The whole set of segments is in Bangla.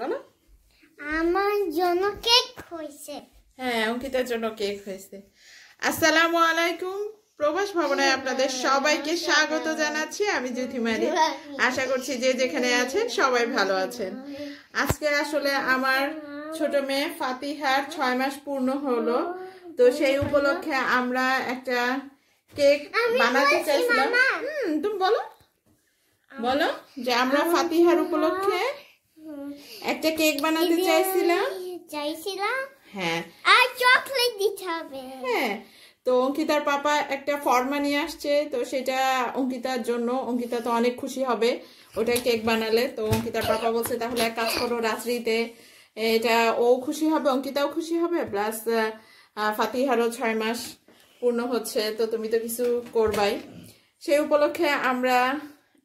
বলো আমার জন্য কেক হয়েছে হ্যাঁ অঙ্কিতার জন্য কেক হয়েছে আসসালামু আলাইকুম প্রবাস ভবনায় আপনাদের সবাইকে স্বাগত জানাচ্ছি আমি জ্যোতিমারি আশা করছি যে যেখানে আছেন সবাই ভালো আছেন আজকে আসলে আমার ছোট মেয়ে ফাতিহার ছয় মাস পূর্ণ হলো তো সেই উপলক্ষে আমরা একটা কেক বানাতে চাইছিলাম হুম তুমি বলো বলো যে আমরা ফাতিহার উপলক্ষে একটা কেক বানাতে চাইছিলাম চাইছিলাম হ্যাঁ আর চকলেট দিতে হবে হ্যাঁ তো অঙ্কিতার পাপা একটা ফর্মা নিয়ে আসছে তো সেটা অঙ্কিতার জন্য অঙ্কিতা তো অনেক খুশি হবে ওটা কেক বানালে তো অঙ্কিতার পাপা বলছে তাহলে এক কাজ করো রাত্রিতে এটা ও খুশি হবে অঙ্কিতাও খুশি হবে প্লাস ফাতিহারও ছয় মাস পূর্ণ হচ্ছে তো তুমি তো কিছু করবাই সেই উপলক্ষে আমরা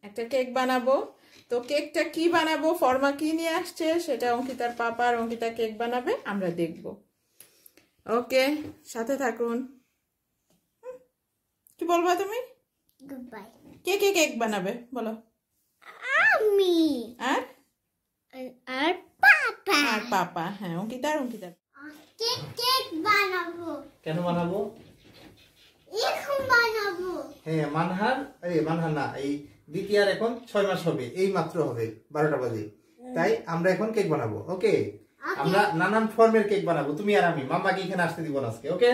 একটা কেক বানাবো তো কেকটা কি বানাবো ফর্মা কি নিয়ে আসছে সেটা অঙ্কিতার পাপা আর অঙ্কিতা কেক বানাবে আমরা দেখব ওকে সাথে থাকুন কি বলবো তুমি কে কে কেক বানাবে বলো আমি আর আর পাপা আর পাপা হ্যাঁ অঙ্কিতা আর অঙ্কিতা কেক কেক বানাবো কেন বানাবো এখন বানাবো হ্যাঁ মানহার এই মানহার না এই দ্বিতীয়ার এখন ছয় মাস হবে এই মাত্র হবে বারোটা বাজে তাই আমরা এখন কেক বানাবো ওকে আচ্ছা। আমরা নানান ফর্মের কেক বানাবো তুমি আর আমি মাম্মাকে এখানে আসতে দিব না আজকে ওকে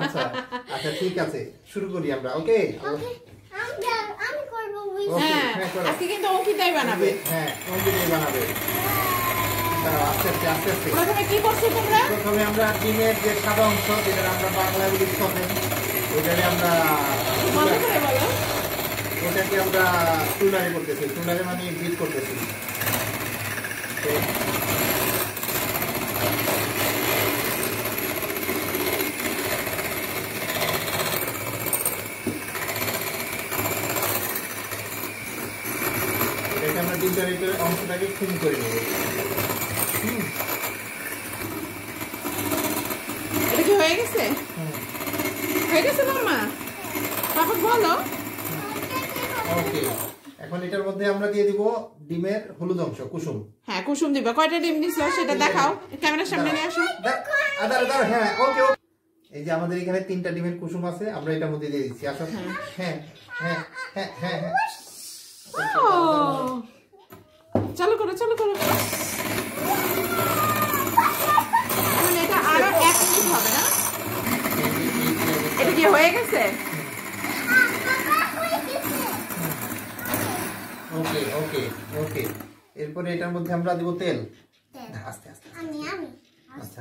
আচ্ছা আচ্ছা ঠিক আছে শুরু করি আমরা ওকে হ্যাঁ, হ্যাঁ, আজকে কিন্তু অঙ্কিতাই বানাবে হ্যাঁ আমরা ডিমের যে সাদা অংশ যেটা আমরা বাংলা বলি আমরা ওটাকে আমরা টুলারে করতেছি টুলারে মানে বিট করতেছি এটাকে আমরা ডিজারিতে অংশটাকে ক্ষীণ করে নেব হুম এটা হয়ে গেছে হয়ে গেছে মামা তারপর বলো ওকে এখন এটার মধ্যে আমরা দিয়ে দিব ডিমের হলুদ অংশ কুসুম হ্যাঁ কুসুম দিবা কয়টা ডিম দিছো সেটা দেখাও ক্যামেরার সামনে নিয়ে আসো আদা আদা হ্যাঁ ওকে এই যে আমাদের এখানে তিনটা ডিমের কুসুম আছে আমরা এটার মধ্যে দিয়ে দিচ্ছি আসো হ্যাঁ হ্যাঁ হ্যাঁ হ্যাঁ, হ্যাঁ, হ্যাঁ। চালু করো চালু করো এটা আরো এক মিনিট হবে না এটা কি হয়ে গেছে ওকে ওকে ওকে এরপরে এটার মধ্যে আমরা দেব তেল আস্তে আস্তে আমি আমি আচ্ছা।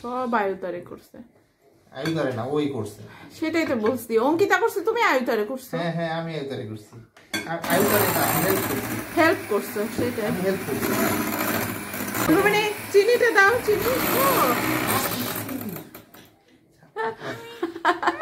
সব আয়ুতারে করছে আয়ুতারে না ওই করছে সেটাই তো বলছি অঙ্কিতা করছে তুমি আয়ুতারে করছো হ্যাঁ হ্যাঁ আমি আয়ুতারে করছি আয়ুতারে না হেল্প হেল্প করছো সেটাই হেল্প করছি মানে চিনিটা দাও চিনি আচ্ছা।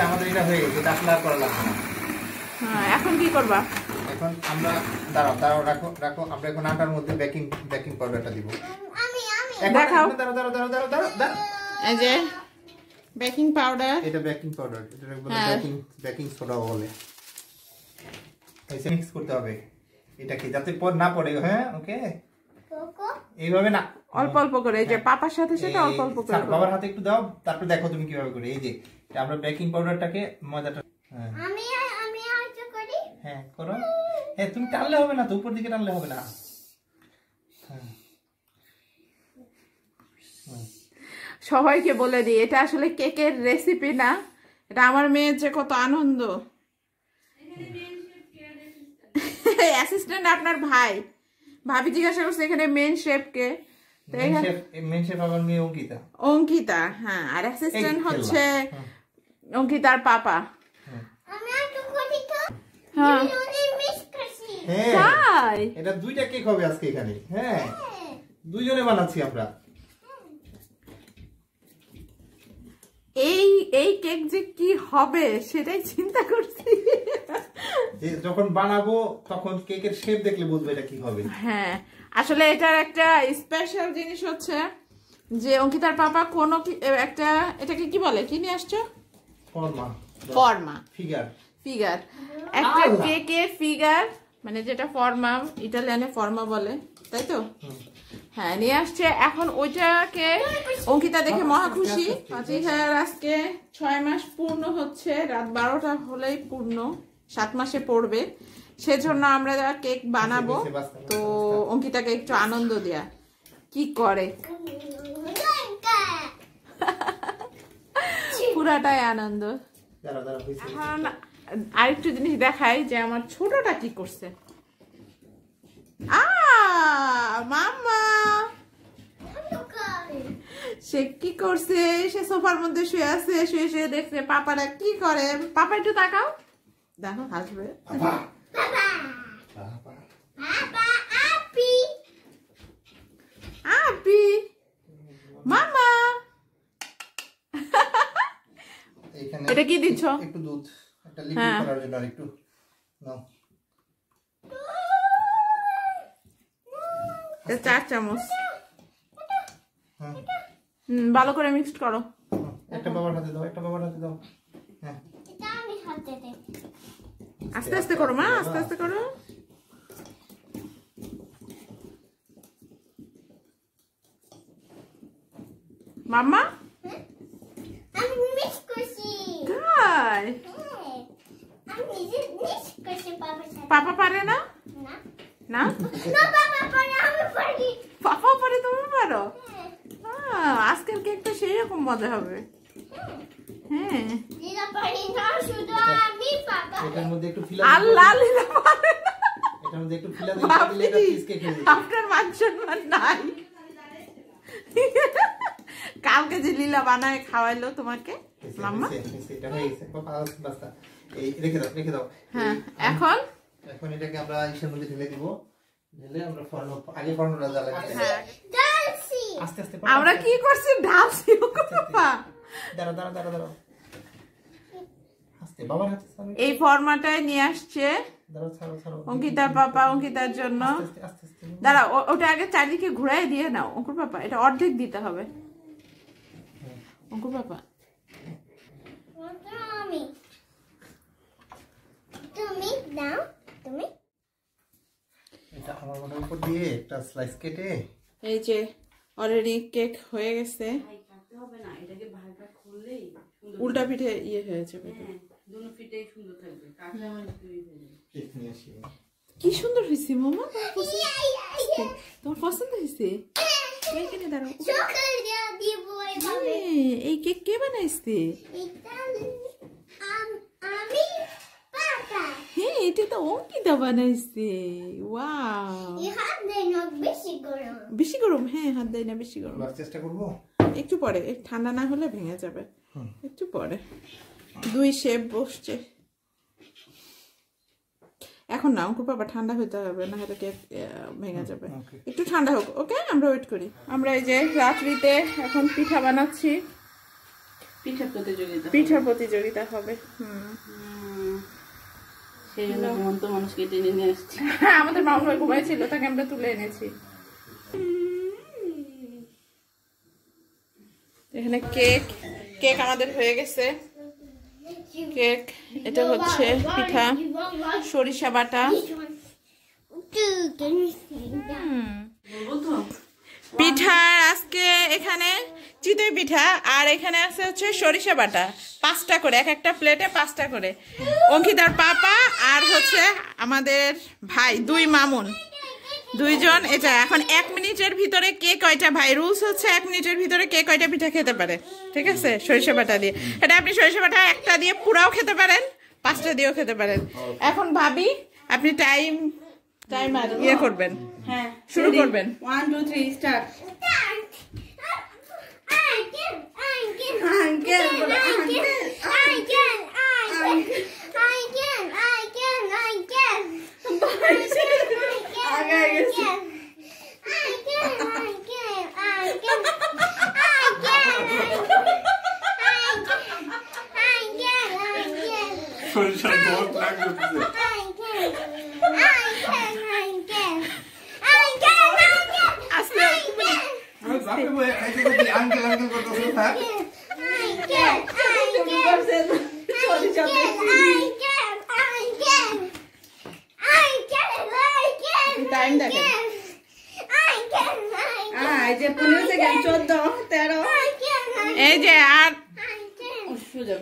যে আমাদের এটা হয়ে গেছে করা লাগবে না হ্যাঁ, এখন কি করবা এখন আমরা দাঁড়াও দাঁড়াও রাখো রাখো আমরা এখন আটার মধ্যে বেকিং বেকিং পাউডারটা দিব দেখাও দাঁড়াও দাঁড়াও দাঁড়াও দাঁড়াও দাঁড়াও এই যে বেকিং পাউডার এটা বেকিং পাউডার এটা বলে বেকিং বেকিং সোডা বলে এই মিক্স করতে হবে এটা কি যাতে পর না পড়ে হ্যাঁ ওকে এইভাবে না অল্প অল্প করে এই যে হ্যাঁ। সাথে সাথে অল্প অল্প করে বাবার হাতে একটু দাও তারপর দেখো তুমি কিভাবে করে এই যে আমরা বেকিং পাউডারটাকে ময়দাটা হ্যাঁ। আমি আমি আজও করি হ্যাঁ করো হ্যাঁ, তুমি টানলে হবে না তো উপর দিকে টানলে হবে না সবাইকে বলে দিই এটা আসলে কেকের রেসিপি না এটা আমার মেয়ের যে কত আনন্দ অ্যাসিস্ট্যান্ট আপনার ভাই ভাবি জিজ্ঞাসা করছে এখানে মেন শেপ কে অঙ্কিতা অঙ্কিতা হ্যাঁ আর অ্যাসিস্ট্যান্ট হচ্ছে হ্যাঁ। অঙ্কিতার পাপা হ্যাঁ, হ্যাঁ।, হ্যাঁ। এটা দুইটা কেক হবে আজকে এখানে হ্যাঁ দুইজনে বানাচ্ছি আমরা এই এই কেক যে কি হবে সেটাই চিন্তা করছি যখন বানাবো তখন কেকের শেপ দেখলে বুঝবো এটা কি হবে হ্যাঁ আসলে এটার একটা স্পেশাল জিনিস হচ্ছে যে অঙ্কিতার পাপা কোনো একটা এটাকে কি বলে কি নিয়ে আসছো ফর্মা ফর্মা ফিগার ফিগার একটা কেকের ফিগার মানে যেটা ফর্মা ইটালিয়ানে ফর্মা বলে তাই তো হ্যাঁ নিয়ে আসছে এখন ওইটাকে অঙ্কিতা দেখে মহা খুশি হাজার আজকে ছয় মাস পূর্ণ হচ্ছে রাত বারোটা হলেই পূর্ণ সাত মাসে পড়বে সেজন্য আমরা কেক বানাবো তো অঙ্কিতাকে একটু আনন্দ দেয়া কি করে পুরাটাই আনন্দ এখন আরেকটু জিনিস দেখাই যে আমার ছোটটা কি করছে আ সে কি করছে সে সোফার মধ্যে শুয়ে আছে শুয়ে শুয়ে দেখছে পাপারা কি করে পাপা একটু তাকাও দেখো হাসবে মামা এটা কি দিচ্ছ একটু দুধ একটা লিকুইড হ্যাঁ। করার জন্য আরেকটু নাও চার চামচ হ্যাঁ। হুম ভালো করে মিক্সড করো হ্যাঁ, একটা বাবার হাতে দাও একটা বাবার হাতে দাও আস্তে আস্তে করো মা আস্তে আস্তে করো মাম্মা আমি মিক্স করছি পাপা পারে না না পাপা পারে তুমি পারো হ্যাঁ। আজকের কেকটা সেই রকম মজা হবে হ্যাঁ। হ্যাঁ। কালকে যে লীলা বানায় খাওয়াইলো তোমাকে মাম্মা এই রেখে দাও রেখে দাও হ্যাঁ, এখন এখন এটাকে আমরা ইসের মধ্যে ঢেলে দিব ঢেলে আমরা ফর্ণ আগে ফর্ণটা জ্বালাই আচ্ছা, হ্যাঁ। আস্তে আস্তে আমরা কি করছি দাঁড়া দাঁড়া দাঁড়া এই ফর্মাটায় নিয়ে আসছে অঙ্কিতার পাপা অঙ্কিতার জন্য দাঁড়া ওটা আগে চারিদিকে ঘুরাই দিয়ে নাও অঙ্কুর পাপা এটা অর্ধেক দিতে হবে হ্যাঁ। অঙ্কুর পাপা তুমি দাও তুমি এটা আমার উপর দিয়ে একটা স্লাইস কেটে এই যে অলরেডি কেক হয়ে গেছে উল্টা পিঠে ইয়ে হয়ে যাবে হ্যাঁ, সুন্দর হ্যাঁ। কি সুন্দর হয়েছে মামা তোমার পছন্দ হয়েছে এই কেক হ্যাঁ, কে বানাইছে এটা তো অঙ্কিতা বানাইছে বেশি গরম হ্যাঁ হাত দেয় না বেশি গরম চেষ্টা করবো একটু পরে ঠান্ডা না হলে ভেঙে যাবে একটু পরে দুই শেপ বসছে এখন না অঙ্কুর বাবা ঠান্ডা হতে হবে না হয়তো কেক ভেঙে যাবে একটু ঠান্ডা হোক ওকে আমরা ওয়েট করি আমরা এই যে রাত্রিতে এখন পিঠা বানাচ্ছি পিঠা প্রতিযোগিতা পিঠা প্রতিযোগিতা হবে হুম মানুষকে টেনে নিয়ে হ্যাঁ, আমাদের মামা ঘুমাইছিল তাকে আমরা তুলে এনেছি এখানে কেক কেক আমাদের হয়ে গেছে কেক এটা হচ্ছে পিঠা সরিষা বাটা পিঠার আজকে এখানে চিতই পিঠা আর এখানে আছে হচ্ছে সরিষা বাটা পাঁচটা করে এক একটা প্লেটে পাঁচটা করে অঙ্কিতার পাপা আর হচ্ছে আমাদের ভাই দুই মামুন দুইজন এটা এখন এক মিনিটের ভিতরে কে কয়টা ভাই রুলস হচ্ছে এক মিনিটের ভিতরে কে কয়টা পিঠা খেতে পারে ঠিক আছে সরিষা বাটা দিয়ে এটা আপনি সরিষা বাটা একটা দিয়ে পুরাও খেতে পারেন পাঁচটা দিয়েও খেতে পারেন এখন ভাবি আপনি টাইম ইয়ে করবেন হ্যাঁ শুরু করবেন 1 2 3 start uncle uncle uncle time দেখেন এই যে পনেরো সেকেন্ড চোদ্দ তেরো এই যে আর সোজা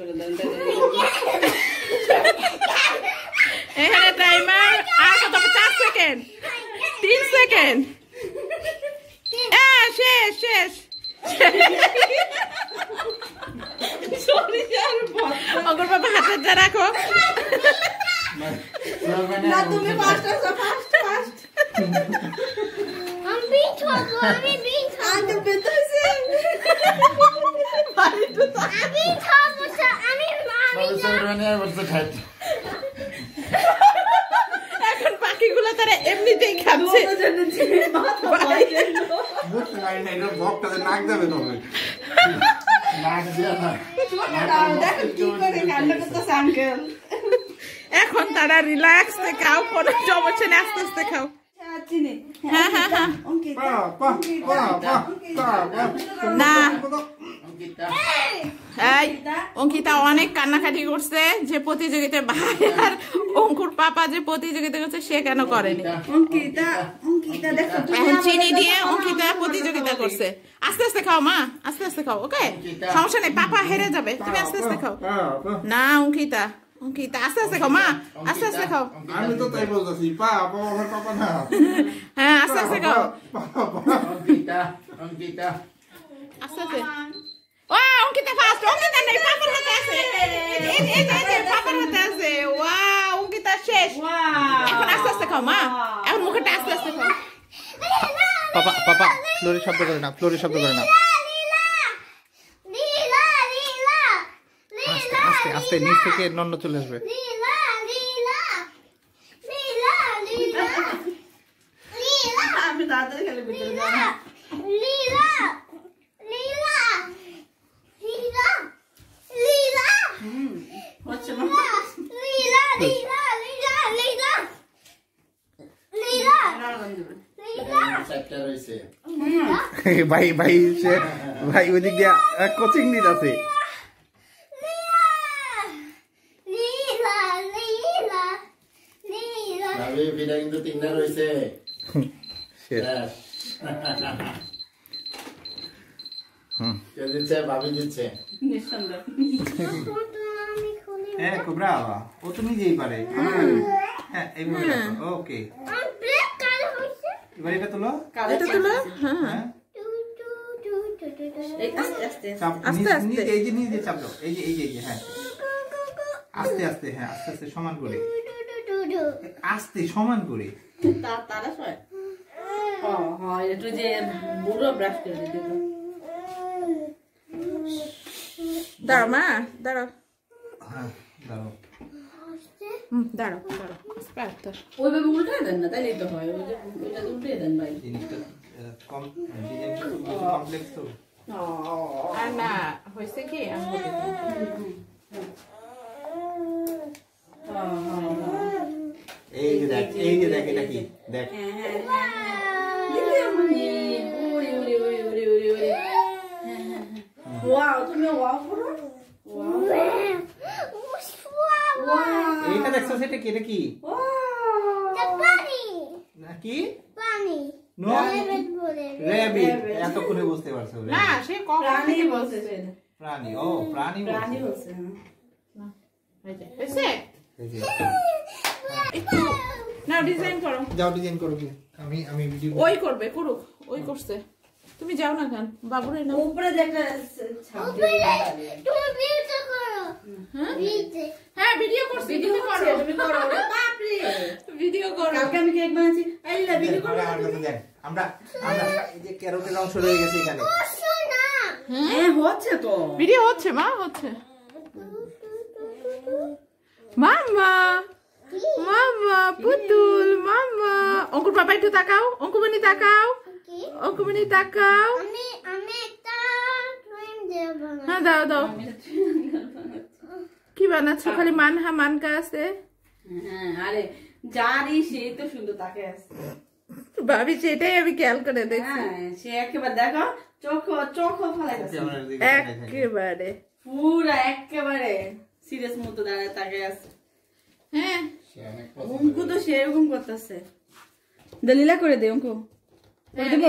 এখানে টাইমার আর কত চার সেকেন্ড তিন সেকেন্ড শেষ শেষ অগর বাবা হাতের যা রাখো না তুমি পাঁচটা I'm being told. I'm being told. I'm being told. I'm being told. এখন পাখিগুলো তারা এমনিতেই খাচ্ছে এখন তারা রিল্যাক্স খাও কোনো সমস্যা নেই আস্তে আস্তে খাও অঙ্কিতা অনেক কান্নাকাটি করছে যে প্রতিযোগিতায় ভাই আর অঙ্কুর পাপা যে প্রতিযোগিতা করছে সে কেন করেনি এখন চিনি দিয়ে অঙ্কিতা প্রতিযোগিতা করছে আস্তে আস্তে খাও মা আস্তে আস্তে খাও ওকে সমস্যা নেই পাপা হেরে যাবে তুমি আস্তে আস্তে খাও না অঙ্কিতা অঙ্কিত আস্তে আস্তে খাও আস্তে আস্তে খাও আমি হ্যাঁ আস্তে আস্তে খাও অঙ্কিতা অঙ্কিতা আস্তে আস্তে ও অঙ্কিতা ফাস্ট অঙ্কিতা নেই পাপার আছে এই এই এই পাপার আছে ওয়াও অঙ্কিতা শেষ এখন আস্তে আস্তে খাও মা এখন মুখটা আস্তে আস্তে খাও পাপা পাপা শব্দ করে না ফ্লোরে শব্দ করে না আস্তে নিচ থেকে নন্ন চলে আসবে ভাই ভাই সে ভাই ওদিক দিয়া কোচিং দিতে আছে এটা কিন্তু তিনটা রয়েছে এই যে এই যে এই যে হ্যাঁ আস্তে আস্তে হ্যাঁ আস্তে আস্তে সমান করে আস্তে সমান করে তারা সয় একটু যে বুড়ো ব্রাশ করে দাঁড়া মা দাঁড়া হ্যাঁ, দাঁড়াও দাঁড়াও দাঁড়াও ওইভাবে দেন না তাইলে তো হয় ওইটা উল্টে দেন ভাই জিনিসটা কম কমপ্লেক্স না হয়েছে কি আছে না সে প্রাণী বলছে প্রাণী ও প্রাণী প্রাণী বলছে না ডিজাইন করো যাও ডিজাইন করো কি আমি আমি ভিডিও ওই করবে করুক ওই করছে তুমি যাও না কেন বাবুরে না উপরে দেখা উপরে তুমি ভিডিও করো হ্যাঁ ভিডিও হ্যাঁ, করছি ভিডিও করো তুমি করো বাপ রে ভিডিও করো কেন আমি কেক বানাচ্ছি আই ভিডিও করো আমরা আমরা এই যে ক্যারোটের অংশ রয়ে গেছে এখানে হ্যাঁ হচ্ছে তো বিড়ি হচ্ছে মা হচ্ছে মামা মামা পুতুল মামা অঙ্কুর বাবা একটু তাকাও অঙ্কুমণি তাকাও অঙ্কুমণি তাকাও হ্যাঁ দাও দাও কি বানাচ্ছো খালি মান মানকা আছে হ্যাঁ আরে যারই সেই তো সুন্দর তাকে আছে ভাবি সেটাই আমি খেয়াল করে দেখছি হ্যাঁ, সে একেবারে দেখো চোখ চোখ একেবারে পুরা একেবারে সিরিয়াস মতো দাঁড়ায় তাকে আছে হ্যাঁ অঙ্কু তো সেরকম করতেছে দলিলা করে দে অঙ্কু হ্যাঁ, দেবো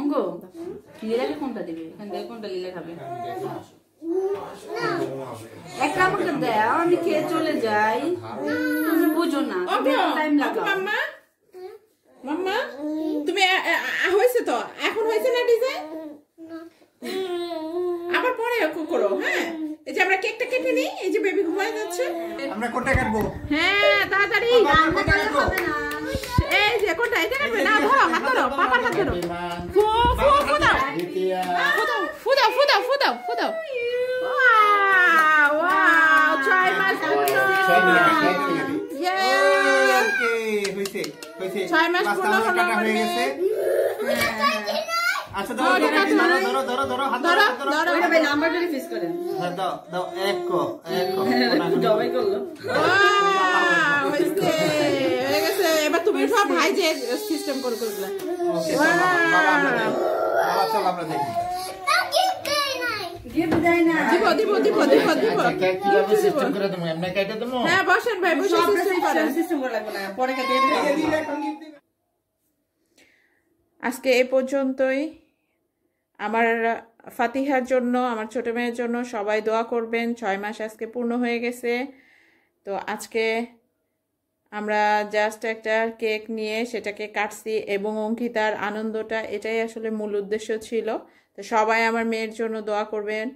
অঙ্গ লীলাকে কোনটা দেবে এখান থেকে কোনটা লীলা খাবে একটা আমাকে দাও আমি খেয়ে চলে যাই তুমি বুঝো না টাইম লাগাও মাম্মা মাম্মা তুমি হয়েছে তো এখন হয়েছে না ডিজে আবার পরে করো হ্যাঁ এই যে আমরা কেকটা কেটে নিই এই যে বেবি ঘুমায় যাচ্ছে আমরা কোনটা কাটবো হ্যাঁ তাড়াতাড়ি আমরা কোনটা কাটবো এই যে কোনটা এটা কাটবে না ধরো হাত ধরো পাপার হাত ধরো ফু ফু ফু দাও ফু দাও ফু দাও ফু দাও ফু দাও ছয় মাস ছয় মাস পূর্ণ ইয়ে। হলো আচ্ছা ধরো ধরো ধরো ধরো হাত ধরো ধরো ওইটা ভাই নাম্বার ধরে ফিক্স করেন হ্যাঁ দাও দাও এক কো এক কো ডবাই করলো ওয়াও হইছে সব ভাই যে সিস্টেম করে করে আজকে এ পর্যন্তই আমার ফাতিহার জন্য আমার ছোট মেয়ের জন্য সবাই দোয়া করবেন ছয় মাস আজকে পূর্ণ হয়ে গেছে তো আজকে আমরা জাস্ট একটা কেক নিয়ে সেটাকে কাটছি এবং অঙ্কিতার আনন্দটা এটাই আসলে মূল উদ্দেশ্য ছিল তো সবাই আমার মেয়ের জন্য দোয়া করবেন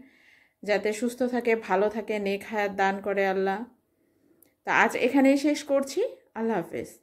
যাতে সুস্থ থাকে ভালো থাকে নেক হায়াত দান করে আল্লাহ তা আজ এখানেই শেষ করছি আল্লাহ হাফেজ